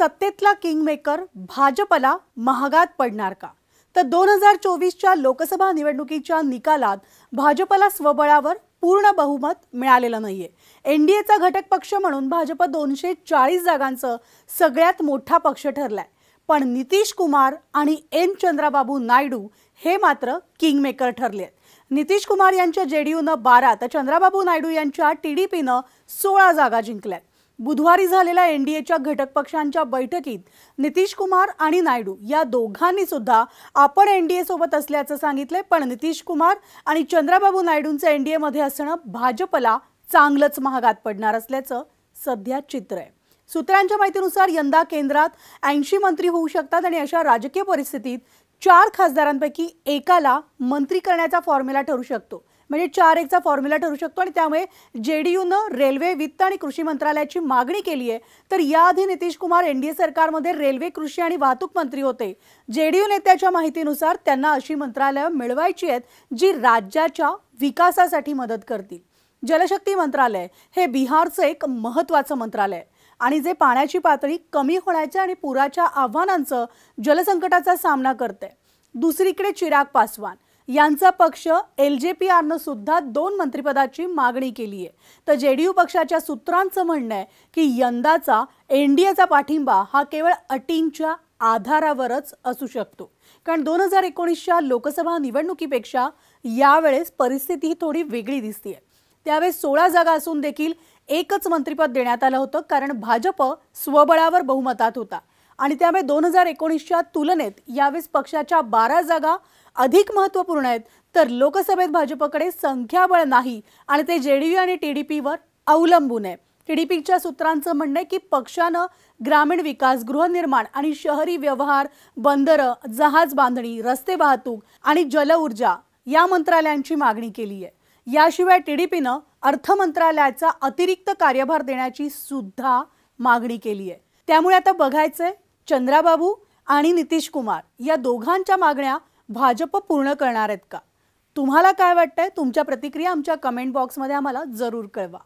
सत्तेतला kingmaker भाजपला महागात पडणार का तर दोन हजार चोवीसच्या लोकसभा निवडणुकीच्या निकालात भाजपला स्वबळावर पूर्ण बहुमत मिळालेलं नाहीये एनडीएचा घटक पक्ष म्हणून भाजप दोनशे चाळीस जागांचं सगळ्यात मोठा पक्ष ठरलाय पण नितीश कुमार आणि एन चंद्राबाबू नायडू हे मात्र किंगमेकर ठरले नितीश कुमार यांच्या जेडीयूनं बारा तर चंद्राबाबू नायडू यांच्या टीडीपीनं पीनं सोळा जागा जिंकल्यात बुधवारी झालेल्या एनडीएच्या घटक पक्षांच्या बैठकीत नितीश कुमार आणि नायडू या दोघांनी सुद्धा आपण एनडीए सोबत असल्याचं सांगितलंय पण नितीश कुमार आणि चंद्राबाबू नायडूंचं एनडीए मध्ये असणं भाजपला चांगलंच महागात पडणार असल्याचं सध्या चित्र आहे सूत्रांच्या माहितीनुसार यंदा केंद्रात ऐंशी मंत्री होऊ शकतात आणि अशा राजकीय परिस्थितीत चार खासदारांपैकी एकाला मंत्री करण्याचा फॉर्म्युला ठरू शकतो म्हणजे चार एकचा फॉर्म्युला ठरू शकतो आणि त्यामुळे जे डी यूनं रेल्वे वित्त आणि कृषी मंत्रालयाची मागणी केली आहे तर याआधी नितीश कुमार एनडीए सरकारमध्ये रेल्वे कृषी आणि वाहतूक मंत्री होते जे डी यू नेत्याच्या माहितीनुसार त्यांना अशी मंत्रालय मिळवायची आहेत जी राज्याच्या विकासासाठी मदत करतील जलशक्ती मंत्रालय हे बिहारचं एक महत्त्वाचं मंत्रालय आणि जे पाण्याची पातळी कमी होण्याचं आणि पुराच्या आव्हानांचं जलसंकटाचा सामना करते दुसरीकडे चिराग पासवान यांचा पक्ष एल जे पी आरनं सुद्धा दोन मंत्रिपदाची मागणी केली आहे तर जे डी यू पक्षाच्या सूत्रांचं म्हणणं आहे की यंदाचा एन डी एचा पाठिंबा हा केवळ अटींच्या आधारावरच असू शकतो कारण दोन हजार एकोणीसच्या लोकसभा निवडणुकीपेक्षा यावेळेस परिस्थिती थोडी वेगळी दिसतीये त्यावेळेस सोळा जागा असून देखील एकच मंत्रिपद देण्यात आलं होतं कारण भाजप स्वबळावर बहुमतात होता आणि त्यामुळे दोन हजार एकोणीसच्या तुलनेत यावेळेस पक्षाच्या बारा जागा अधिक महत्त्वपूर्ण आहेत तर लोकसभेत भाजपकडे संख्याबळ नाही आणि ते जे डी यू आणि टी डी पीवर अवलंबून आहे टी डी पीच्या सूत्रांचं म्हणणं आहे की पक्षानं ग्रामीण विकास गृहनिर्माण आणि शहरी व्यवहार बंदरं जहाज बांधणी रस्ते वाहतूक आणि जलऊर्जा या मंत्रालयांची मागणी केली आहे याशिवाय टी डी पीनं अर्थ मंत्रालयाचा अतिरिक्त कार्यभार देण्याची सुद्धा मागणी केली आहे त्यामुळे आता बघायचंय चंद्राबाबू आणि नितीश कुमार या दोघांच्या मागण्या भाजप पूर्ण करणार आहेत का तुम्हाला काय वाटतंय तुमच्या प्रतिक्रिया आमच्या कमेंट बॉक्समध्ये आम्हाला जरूर कळवा